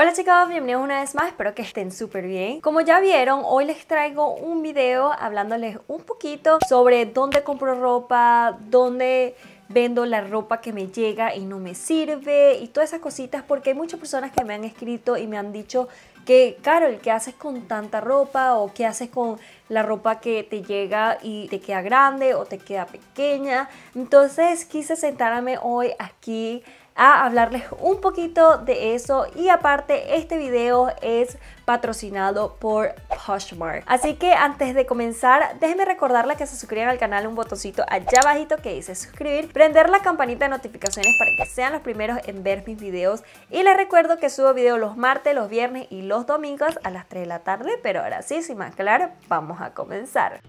Hola chicos, bienvenidos una vez más, espero que estén súper bien. Como ya vieron, hoy les traigo un video hablándoles un poquito sobre dónde compro ropa, dónde vendo la ropa que me llega y no me sirve y todas esas cositas porque hay muchas personas que me han escrito y me han dicho que, el que haces con tanta ropa? ¿O qué haces con la ropa que te llega y te queda grande o te queda pequeña? Entonces quise sentarme hoy aquí a hablarles un poquito de eso y aparte este video es patrocinado por Poshmark. Así que antes de comenzar, déjenme recordarles que se suscriban al canal un botoncito allá bajito que dice suscribir, prender la campanita de notificaciones para que sean los primeros en ver mis videos y les recuerdo que subo videos los martes, los viernes y los domingos a las 3 de la tarde, pero ahora sí, sin más claro, vamos a comenzar.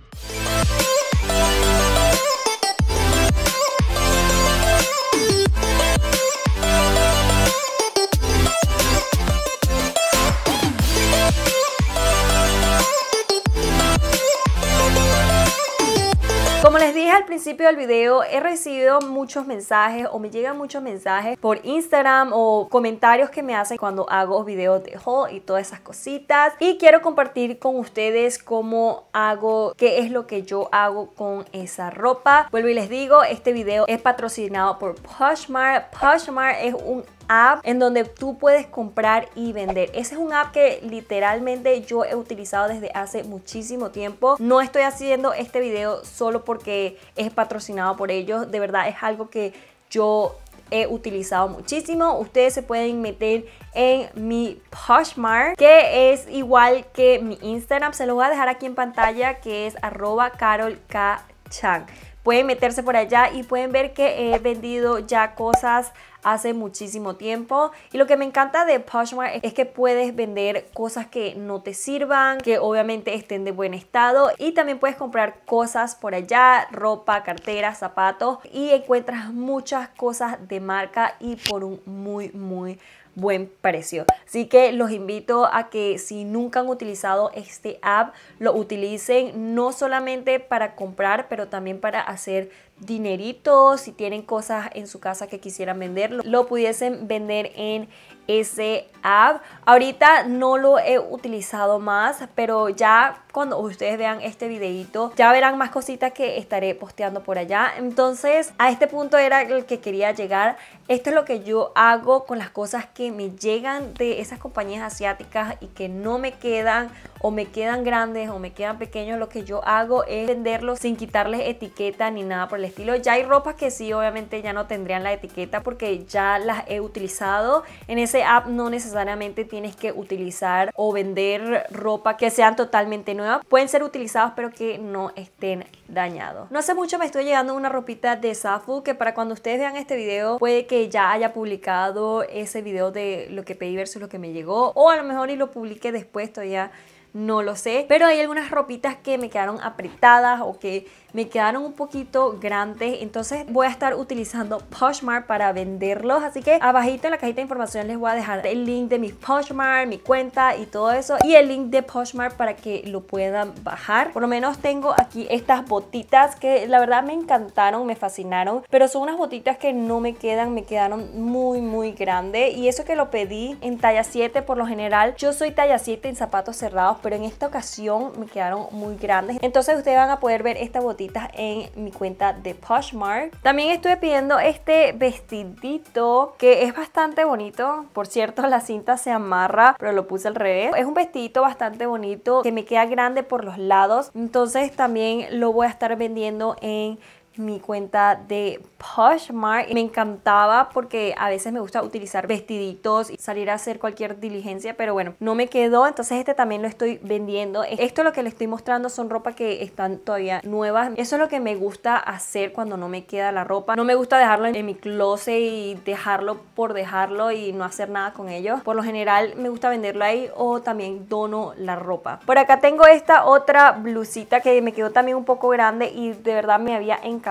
al principio del video, he recibido muchos mensajes o me llegan muchos mensajes por Instagram o comentarios que me hacen cuando hago videos de haul y todas esas cositas. Y quiero compartir con ustedes cómo hago, qué es lo que yo hago con esa ropa. Vuelvo y les digo, este video es patrocinado por Poshmark. Poshmark es un en donde tú puedes comprar y vender. Ese es un app que literalmente yo he utilizado desde hace muchísimo tiempo. No estoy haciendo este video solo porque es patrocinado por ellos. De verdad es algo que yo he utilizado muchísimo. Ustedes se pueden meter en mi Poshmark, que es igual que mi Instagram. Se lo voy a dejar aquí en pantalla, que es arroba carolkchang. Pueden meterse por allá y pueden ver que he vendido ya cosas hace muchísimo tiempo. Y lo que me encanta de Poshmark es que puedes vender cosas que no te sirvan, que obviamente estén de buen estado y también puedes comprar cosas por allá, ropa, carteras, zapatos y encuentras muchas cosas de marca y por un muy muy buen precio. Así que los invito a que si nunca han utilizado este app, lo utilicen no solamente para comprar, pero también para hacer dineritos, si tienen cosas en su casa que quisieran vender, lo pudiesen vender en ese app. Ahorita no lo he utilizado más, pero ya cuando ustedes vean este videito, ya verán más cositas que estaré posteando por allá. Entonces, a este punto era el que quería llegar. Esto es lo que yo hago con las cosas que me llegan de esas compañías asiáticas y que no me quedan o me quedan grandes o me quedan pequeños. Lo que yo hago es venderlos sin quitarles etiqueta ni nada por el estilo. Ya hay ropas que sí, obviamente ya no tendrían la etiqueta porque ya las he utilizado. En ese este app no necesariamente tienes que utilizar o vender ropa que sean totalmente nueva. Pueden ser utilizados pero que no estén dañados. No hace mucho me estoy llegando una ropita de Safu que para cuando ustedes vean este video puede que ya haya publicado ese video de lo que pedí versus lo que me llegó o a lo mejor y lo publique después todavía no lo sé. Pero hay algunas ropitas que me quedaron apretadas o que me quedaron un poquito grandes. Entonces voy a estar utilizando Poshmark para venderlos. Así que abajito en la cajita de información les voy a dejar el link de mi Poshmark, mi cuenta y todo eso. Y el link de Poshmark para que lo puedan bajar. Por lo menos tengo aquí estas botitas que la verdad me encantaron, me fascinaron. Pero son unas botitas que no me quedan, me quedaron muy muy grandes. Y eso que lo pedí en talla 7 por lo general. Yo soy talla 7 en zapatos cerrados pero en esta ocasión me quedaron muy grandes. Entonces ustedes van a poder ver estas botitas en mi cuenta de Poshmark. También estuve pidiendo este vestidito que es bastante bonito. Por cierto, la cinta se amarra, pero lo puse al revés. Es un vestidito bastante bonito que me queda grande por los lados. Entonces también lo voy a estar vendiendo en mi cuenta de Poshmark. Me encantaba porque a veces me gusta utilizar vestiditos y salir a hacer cualquier diligencia, pero bueno, no me quedó, entonces este también lo estoy vendiendo. Esto lo que le estoy mostrando son ropa que están todavía nuevas. Eso es lo que me gusta hacer cuando no me queda la ropa. No me gusta dejarlo en mi closet y dejarlo por dejarlo y no hacer nada con ello. Por lo general me gusta venderlo ahí o también dono la ropa. Por acá tengo esta otra blusita que me quedó también un poco grande y de verdad me había encantado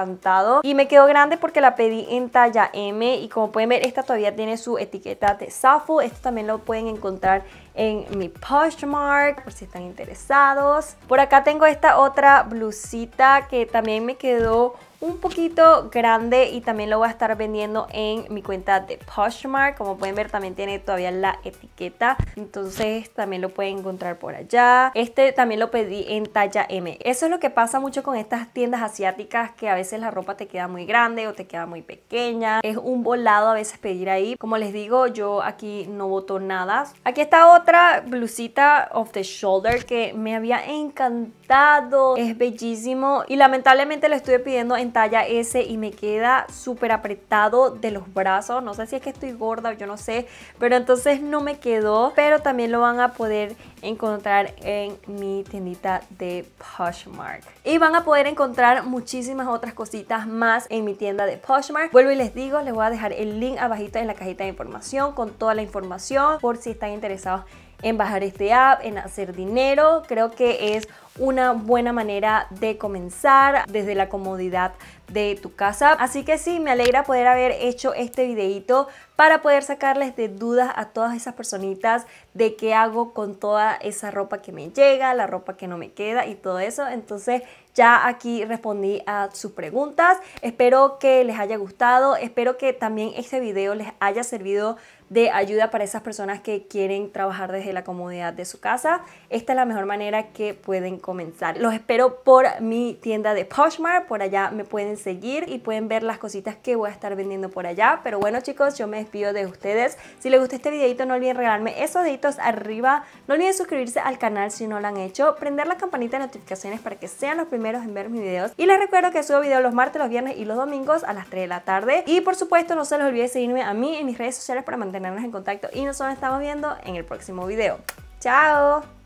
y me quedó grande porque la pedí en talla M y como pueden ver esta todavía tiene su etiqueta de safo esto también lo pueden encontrar en mi postmark por si están interesados. Por acá tengo esta otra blusita que también me quedó un poquito grande y también lo voy a estar vendiendo en mi cuenta de Poshmark. Como pueden ver también tiene todavía la etiqueta, entonces también lo pueden encontrar por allá. Este también lo pedí en talla M. Eso es lo que pasa mucho con estas tiendas asiáticas que a veces la ropa te queda muy grande o te queda muy pequeña. Es un volado a veces pedir ahí. Como les digo, yo aquí no voto nada. Aquí está otra blusita off the shoulder que me había encantado. Es bellísimo y lamentablemente lo estuve pidiendo en talla S y me queda súper apretado de los brazos. No sé si es que estoy gorda o yo no sé, pero entonces no me quedó. Pero también lo van a poder encontrar en mi tiendita de Poshmark. Y van a poder encontrar muchísimas otras cositas más en mi tienda de Poshmark. Vuelvo y les digo, les voy a dejar el link abajito en la cajita de información con toda la información por si están interesados en bajar este app, en hacer dinero. Creo que es una buena manera de comenzar desde la comodidad de tu casa. Así que sí, me alegra poder haber hecho este videito para poder sacarles de dudas a todas esas personitas de qué hago con toda esa ropa que me llega, la ropa que no me queda y todo eso. Entonces ya aquí respondí a sus preguntas. Espero que les haya gustado. Espero que también este video les haya servido de ayuda para esas personas que quieren trabajar desde la comodidad de su casa. Esta es la mejor manera que pueden comenzar. Los espero por mi tienda de Poshmark, por allá me pueden seguir y pueden ver las cositas que voy a estar vendiendo por allá. Pero bueno chicos, yo me despido de ustedes. Si les gustó este videito no olviden regalarme esos deditos arriba. No olviden suscribirse al canal si no lo han hecho. Prender la campanita de notificaciones para que sean los primeros en ver mis videos. Y les recuerdo que subo videos los martes, los viernes y los domingos a las 3 de la tarde. Y por supuesto no se les olvide seguirme a mí en mis redes sociales para mandar tenernos en contacto y nos estamos viendo en el próximo video. ¡Chao!